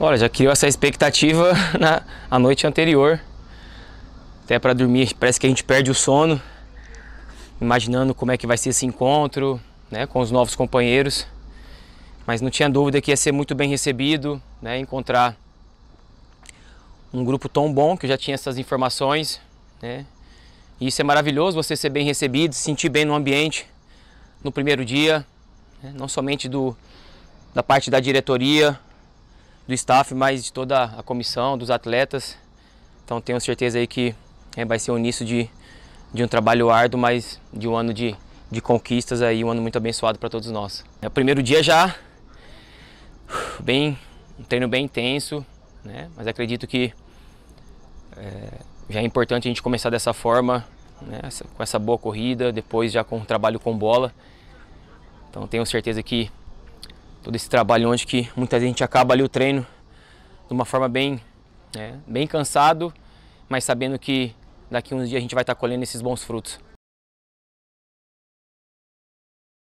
Olha, já criou essa expectativa na a noite anterior. Até para dormir, parece que a gente perde o sono, imaginando como é que vai ser esse encontro, né, com os novos companheiros. Mas não tinha dúvida que ia ser muito bem recebido, né, encontrar um grupo tão bom que eu já tinha essas informações, né? E isso é maravilhoso, você ser bem recebido, se sentir bem no ambiente no primeiro dia, né, não somente do da parte da diretoria, do staff, mas de toda a comissão, dos atletas. Então tenho certeza aí que é, vai ser o início de, de um trabalho árduo, mas de um ano de, de conquistas aí, um ano muito abençoado para todos nós. É o primeiro dia já bem, um treino bem intenso, né? Mas acredito que é, já é importante a gente começar dessa forma, né? com essa boa corrida, depois já com o trabalho com bola. Então tenho certeza que todo esse trabalho onde que muita gente acaba ali o treino de uma forma bem, né, bem cansado, mas sabendo que daqui uns dias a gente vai estar colhendo esses bons frutos.